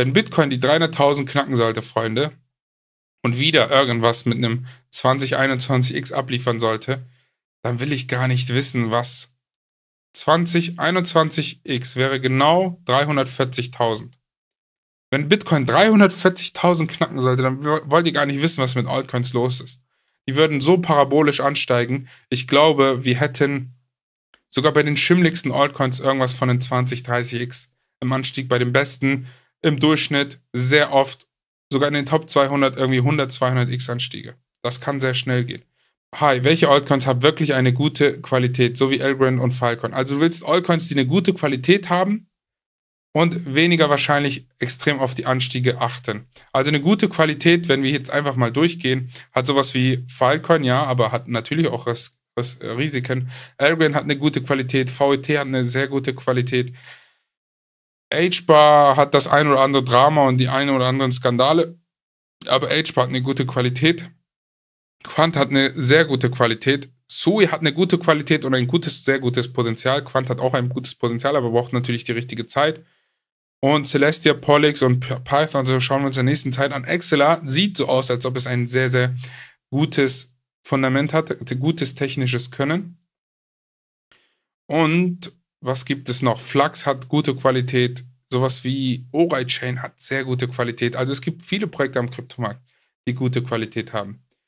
Wenn Bitcoin die 300.000 knacken sollte, Freunde, und wieder irgendwas mit einem 2021X abliefern sollte, dann will ich gar nicht wissen, was 2021X wäre genau 340.000. Wenn Bitcoin 340.000 knacken sollte, dann wollt ihr gar nicht wissen, was mit Altcoins los ist. Die würden so parabolisch ansteigen. Ich glaube, wir hätten sogar bei den schimmligsten Altcoins irgendwas von den 2030 x im Anstieg, bei den besten im Durchschnitt sehr oft, sogar in den Top 200, irgendwie 100, 200 X-Anstiege. Das kann sehr schnell gehen. Hi, welche Altcoins haben wirklich eine gute Qualität, so wie Elgorand und Falcon? Also du willst Altcoins, die eine gute Qualität haben und weniger wahrscheinlich extrem auf die Anstiege achten. Also eine gute Qualität, wenn wir jetzt einfach mal durchgehen, hat sowas wie Falcon, ja, aber hat natürlich auch Ris Risiken. Elgorand hat eine gute Qualität, VET hat eine sehr gute Qualität. H-Bar hat das ein oder andere Drama und die ein oder anderen Skandale, aber H-Bar hat eine gute Qualität. Quant hat eine sehr gute Qualität. Sui hat eine gute Qualität und ein gutes, sehr gutes Potenzial. Quant hat auch ein gutes Potenzial, aber braucht natürlich die richtige Zeit. Und Celestia, Pollux und Python, also schauen wir uns in der nächsten Zeit an. Excelar sieht so aus, als ob es ein sehr, sehr gutes Fundament hat, gutes technisches Können. Und was gibt es noch? Flux hat gute Qualität. Sowas wie Ori Chain hat sehr gute Qualität. Also es gibt viele Projekte am Kryptomarkt, die gute Qualität haben.